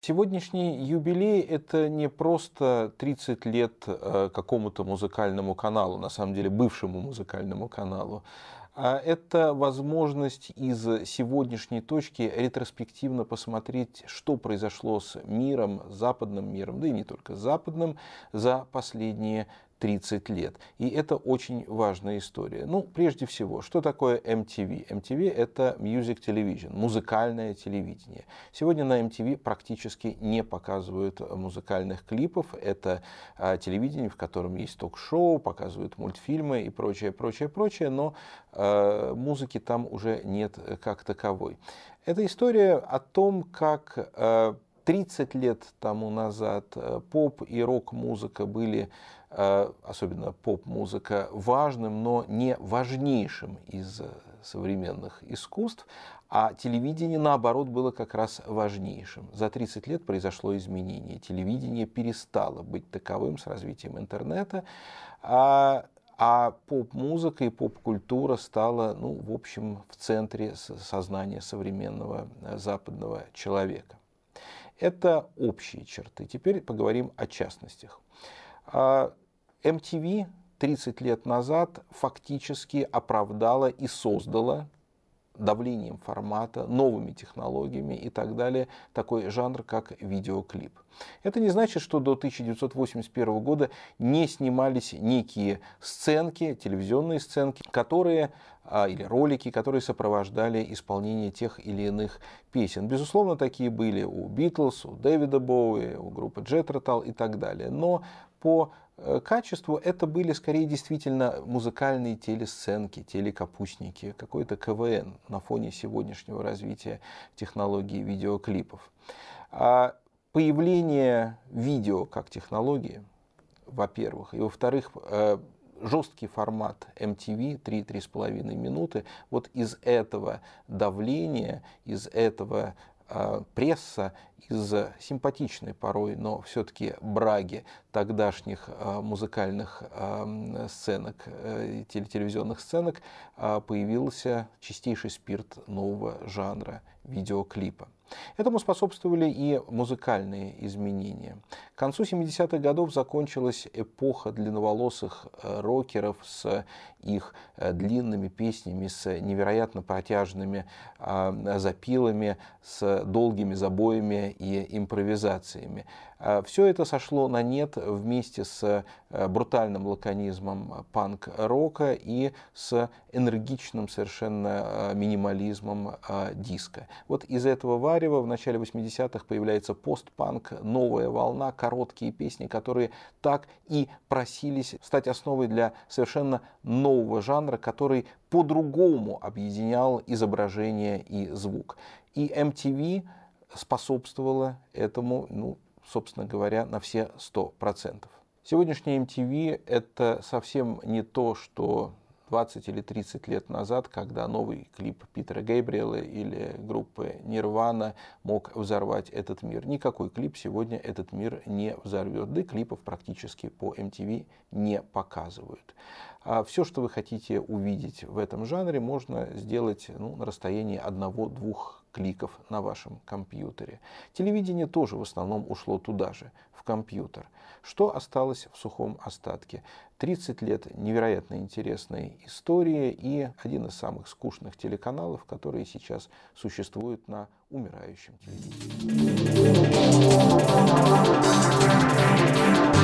Сегодняшний юбилей – это не просто 30 лет э, какому-то музыкальному каналу, на самом деле бывшему музыкальному каналу, а это возможность из сегодняшней точки ретроспективно посмотреть, что произошло с миром, западным миром, да и не только западным, за последние 30 лет. И это очень важная история. Ну, прежде всего, что такое MTV? MTV – это Music Television, музыкальное телевидение. Сегодня на MTV практически не показывают музыкальных клипов. Это а, телевидение, в котором есть ток-шоу, показывают мультфильмы и прочее, прочее, прочее, но а, музыки там уже нет э, как таковой. Это история о том, как а, 30 лет тому назад э, поп и рок-музыка были, э, особенно поп-музыка, важным, но не важнейшим из э, современных искусств, а телевидение, наоборот, было как раз важнейшим. За 30 лет произошло изменение. Телевидение перестало быть таковым с развитием интернета, а, а поп-музыка и поп-культура стала, ну, в общем, в центре сознания современного западного человека. Это общие черты. Теперь поговорим о частностях. MTV а, 30 лет назад фактически оправдала и создала давлением формата, новыми технологиями и так далее, такой жанр, как видеоклип. Это не значит, что до 1981 года не снимались некие сценки, телевизионные сценки, которые а, или ролики, которые сопровождали исполнение тех или иных песен. Безусловно, такие были у Битлз, у Дэвида Боуи, у группы Джет Ротал и так далее. Но по э, качеству это были скорее действительно музыкальные телесценки, телекапустники, какой-то КВН на фоне сегодняшнего развития технологии видеоклипов. А появление видео как технологии, во-первых, и во-вторых, э, жесткий формат MTV 3-3,5 минуты. Вот из этого давления, из этого э, пресса, из симпатичной порой, но все-таки браги тогдашних а, музыкальных а, сценок, э, телевизионных сценок, появился чистейший спирт нового жанра видеоклипа. Этому способствовали и музыкальные изменения. К концу 70-х годов закончилась эпоха длинноволосых э, рокеров с их э, длинными песнями, с невероятно протяжными а, запилами, с долгими забоями и импровизациями. А, Все это сошло на нет вместе с э, брутальным лаконизмом панк-рока и с энергичным совершенно минимализмом диска. Вот из этого Лазарева в начале 80-х появляется постпанк, новая волна, короткие песни, которые так и просились стать основой для совершенно нового жанра, который по-другому объединял изображение и звук. И MTV способствовало этому, ну, собственно говоря, на все 100%. Сегодняшний MTV – это совсем не то, что 20 или 30 лет назад, когда новый клип Питера Гейбриэла или группы Нирвана мог взорвать этот мир. Никакой клип сегодня этот мир не взорвет, да и клипов практически по MTV не показывают. А все, что вы хотите увидеть в этом жанре, можно сделать ну, на расстоянии одного-двух кликов на вашем компьютере. Телевидение тоже в основном ушло туда же, в компьютер. Что осталось в сухом остатке? 30 лет невероятно интересной истории и один из самых скучных телеканалов, которые сейчас существуют на умирающем телевидении.